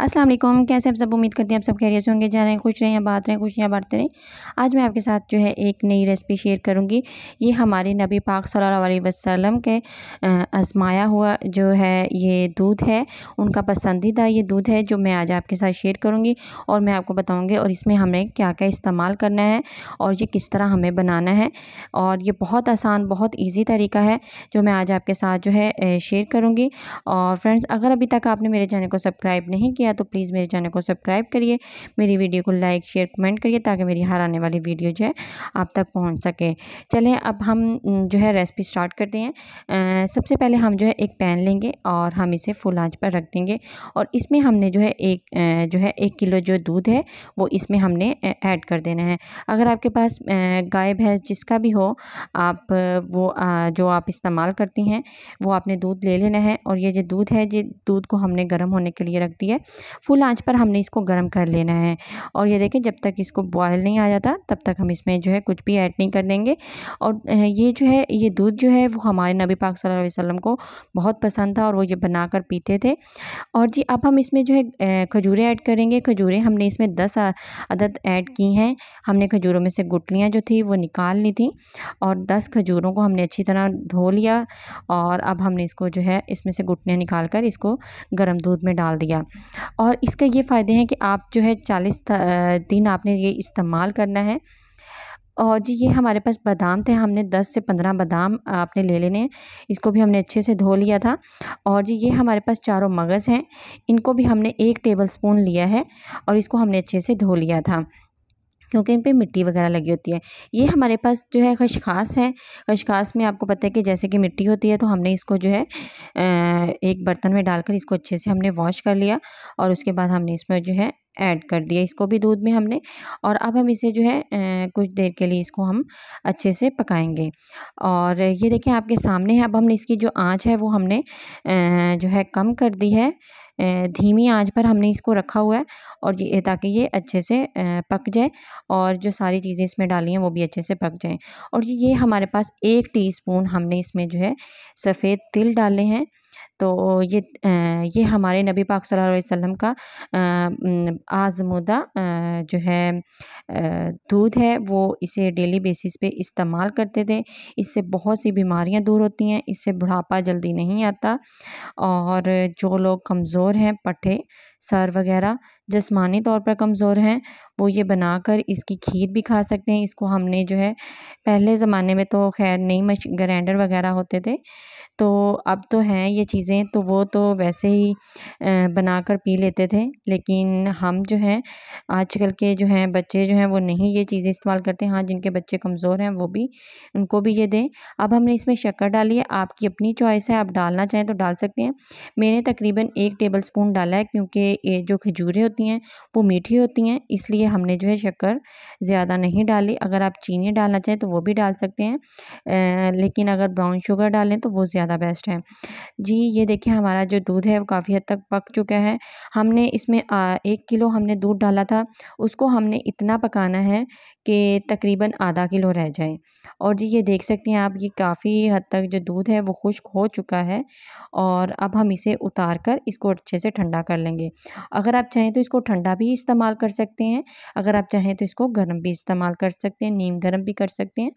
अस्सलाम वालेकुम कैसे आप सब उम्मीद करते हैं आप सब खैरियत होंगे जा रहे हैं खुश रहें या बात रहें खुश या बांटते रहें आज मैं आपके साथ जो है एक नई रेसिपी शेयर करूंगी ये हमारे नबी पाक सल्लल्लाहु अलैहि वसल्लम के आजमाया हुआ जो है ये दूध है उनका पसंदीदा ये दूध है जो मैं आज आपके साथ शेयर करूँगी और मैं आपको बताऊँगी और इसमें हमें क्या क्या इस्तेमाल करना है और ये किस तरह हमें बनाना है और ये बहुत आसान बहुत ईजी तरीका है जो मैं आज आपके साथ जो है शेयर करूँगी और फ्रेंड्स अगर अभी तक आपने मेरे चैनल को सब्सक्राइब नहीं किया किया तो प्लीज़ मेरे चैनल को सब्सक्राइब करिए मेरी वीडियो को लाइक शेयर कमेंट करिए ताकि मेरी हर आने वाली वीडियो जो है आप तक पहुँच सके चलें अब हम जो है रेसिपी स्टार्ट करते हैं सबसे पहले हम जो है एक पैन लेंगे और हम इसे फुल आँच पर रख देंगे और इसमें हमने जो है एक जो है एक किलो जो दूध है वो इसमें हमने ऐड कर देना है अगर आपके पास गाय भैंस जिसका भी हो आप वो जो आप इस्तेमाल करती हैं वो आपने दूध ले लेना है और ये जो दूध है ये दूध को हमने गर्म होने के लिए रख दिया है फुल आंच पर हमने इसको गर्म कर लेना है और ये देखें जब तक इसको बॉयल नहीं आ जाता तब तक हम इसमें जो है कुछ भी ऐड नहीं कर देंगे और ये जो है ये दूध जो है वो हमारे नबी पाक सल्लल्लाहु अलैहि वसल्लम को बहुत पसंद था और वो ये बना कर पीते थे और जी अब हम इसमें जो है खजूरें ऐड करेंगे खजूरें हमने इसमें दस अदद ऐड की हैं हमने खजूरों में से गुटलियाँ जो थी वो निकाल ली थी और दस खजूरों को हमने अच्छी तरह धो लिया और अब हमने इसको जो है इसमें से गुटलियाँ निकाल कर इसको गर्म दूध में डाल दिया और इसका ये फ़ायदे हैं कि आप जो है चालीस दिन आपने ये इस्तेमाल करना है और जी ये हमारे पास बादाम थे हमने 10 से 15 बादाम आपने ले लेने हैं इसको भी हमने अच्छे से धो लिया था और जी ये हमारे पास चारों मगज़ हैं इनको भी हमने एक टेबल स्पून लिया है और इसको हमने अच्छे से धो लिया था क्योंकि इन पर मिट्टी वगैरह लगी होती है ये हमारे पास जो है खशखास है खशखास में आपको पता है कि जैसे कि मिट्टी होती है तो हमने इसको जो है एक बर्तन में डालकर इसको अच्छे से हमने वॉश कर लिया और उसके बाद हमने इसमें जो है ऐड कर दिया इसको भी दूध में हमने और अब हम इसे जो है कुछ देर के लिए इसको हम अच्छे से पकाएंगे और ये देखें आपके सामने है अब हमने इसकी जो आंच है वो हमने जो है कम कर दी है धीमी आंच पर हमने इसको रखा हुआ है और ये ताकि ये अच्छे से पक जाए और जो सारी चीज़ें इसमें डाली हैं वो भी अच्छे से पक जाएँ और ये हमारे पास एक टीस्पून हमने इसमें जो है सफ़ेद तिल डाले हैं तो ये ये हमारे नबी पाक सल्लल्लाहु अलैहि वसल्लम का आजमुदा जो है दूध है वो इसे डेली बेसिस पे इस्तेमाल करते थे इससे बहुत सी बीमारियां दूर होती हैं इससे बुढ़ापा जल्दी नहीं आता और जो लोग कमज़ोर हैं पट्ठे सर वगैरह जिसमानी तौर पर कमज़ोर हैं वो ये बनाकर इसकी खीर भी खा सकते हैं इसको हमने जो है पहले ज़माने में तो खैर नहीं मश ग्राइंडर वगैरह होते थे तो अब तो हैं ये चीज़ें चीज़ें तो वो तो वैसे ही बनाकर पी लेते थे लेकिन हम जो हैं आजकल के जो हैं बच्चे जो हैं वो नहीं ये चीज़ें इस्तेमाल करते हाँ जिनके बच्चे कमज़ोर हैं वो भी उनको भी ये दें अब हमने इसमें शक्कर डाली है आपकी अपनी चॉइस है आप डालना चाहें तो डाल सकते हैं मैंने तकरीबन एक टेबल स्पून डाला है क्योंकि ये जो खजूरें होती हैं वो मीठी होती हैं इसलिए हमने जो है शक्कर ज़्यादा नहीं डाली अगर आप चीनी डालना चाहें तो वो भी डाल सकते हैं लेकिन अगर ब्राउन शुगर डालें तो वो ज़्यादा बेस्ट है जी ये ये देखिए हमारा जो दूध है वो काफ़ी हद तक पक चुका है हमने इसमें आ, एक किलो हमने दूध डाला था उसको हमने इतना पकाना है कि तकरीबन आधा किलो रह जाए और जी ये देख सकते हैं आप ये काफ़ी हद तक जो दूध है वो खुश्क हो चुका है और अब हम इसे उतार कर इसको अच्छे से ठंडा कर लेंगे अगर आप चाहें तो इसको ठंडा भी इस्तेमाल कर सकते हैं अगर आप चाहें तो इसको गर्म भी इस्तेमाल कर सकते हैं नीम गर्म भी कर सकते हैं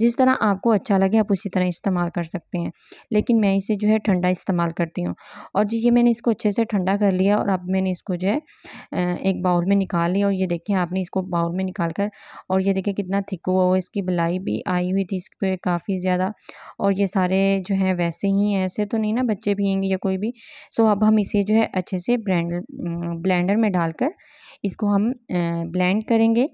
जिस तरह आपको अच्छा लगे आप उसी तरह इस्तेमाल कर सकते हैं लेकिन मैं इसे जो है ठंडा इस्तेमाल इस्तेमाल करती हूँ और जी ये मैंने इसको अच्छे से ठंडा कर लिया और अब मैंने इसको जो है एक बाउल में निकाल लिया और ये देखिए आपने इसको बाउल में निकाल कर और ये देखिए कितना थिक हुआ हुआ इसकी बलाई भी आई हुई थी इस पर काफ़ी ज़्यादा और ये सारे जो हैं वैसे ही हैं ऐसे तो नहीं ना बच्चे भीगेंगे या कोई भी सो अब हम इसे जो है अच्छे से ब्लेंडर में डालकर इसको हम ब्लेंड करेंगे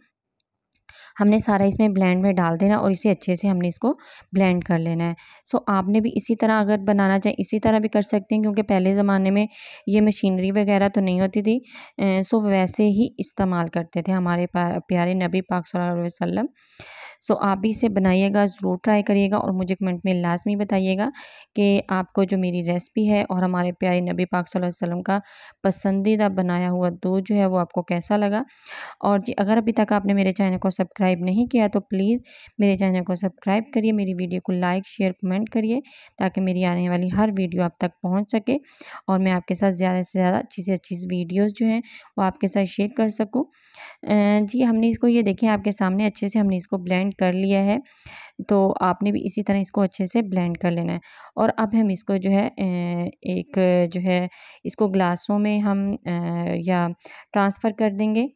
हमने सारा इसमें ब्लेंड में डाल देना और इसे अच्छे से हमने इसको ब्लेंड कर लेना है सो आपने भी इसी तरह अगर बनाना चाहे इसी तरह भी कर सकते हैं क्योंकि पहले ज़माने में ये मशीनरी वगैरह तो नहीं होती थी सो वैसे ही इस्तेमाल करते थे हमारे प्यारे नबी पाक सल्लल्लाहु अलैहि वसल्लम सो आप भी इसे बनाइएगा ज़रूर ट्राई करिएगा और मुझे कमेंट में लाजमी बताइएगा कि आपको जो मेरी रेसिपी है और हमारे प्यारे नबी पाक वसल्लम का पसंदीदा बनाया हुआ दूध जो है वो आपको कैसा लगा और जी अगर अभी तक आपने मेरे चैनल को सब्सक्राइब नहीं किया तो प्लीज़ मेरे चैनल को सब्सक्राइब करिए मेरी वीडियो को लाइक शेयर कमेंट करिए ताकि मेरी आने वाली हर वीडियो आप तक पहुँच सके और मैं आपके साथ ज़्यादा से ज़्यादा अच्छी से अच्छी वीडियोज़ जो हैं वो आपके साथ शेयर कर सकूँ जी हमने इसको ये देखें आपके सामने अच्छे से हमने इसको ब्लेंड ब्लेंड कर लिया है तो आपने भी इसी तरह इसको अच्छे से ब्लेंड कर लेना है और अब हम इसको जो है एक जो है इसको ग्लासों में हम या ट्रांसफ़र कर देंगे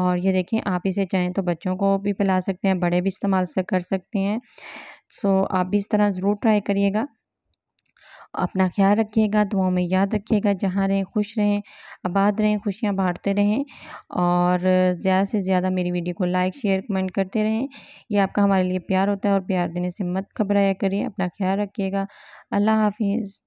और ये देखें आप इसे चाहें तो बच्चों को भी पिला सकते हैं बड़े भी इस्तेमाल कर सकते हैं सो आप भी इस तरह ज़रूर ट्राई करिएगा अपना ख्याल रखिएगा दुआओं में याद रखिएगा जहाँ रहें खुश रहें आबाद रहें खुशियाँ बाँटते रहें और ज़्यादा से ज़्यादा मेरी वीडियो को लाइक शेयर कमेंट करते रहें यह आपका हमारे लिए प्यार होता है और प्यार देने से मत घबराया करिए अपना ख्याल रखिएगा अल्लाह हाफिज़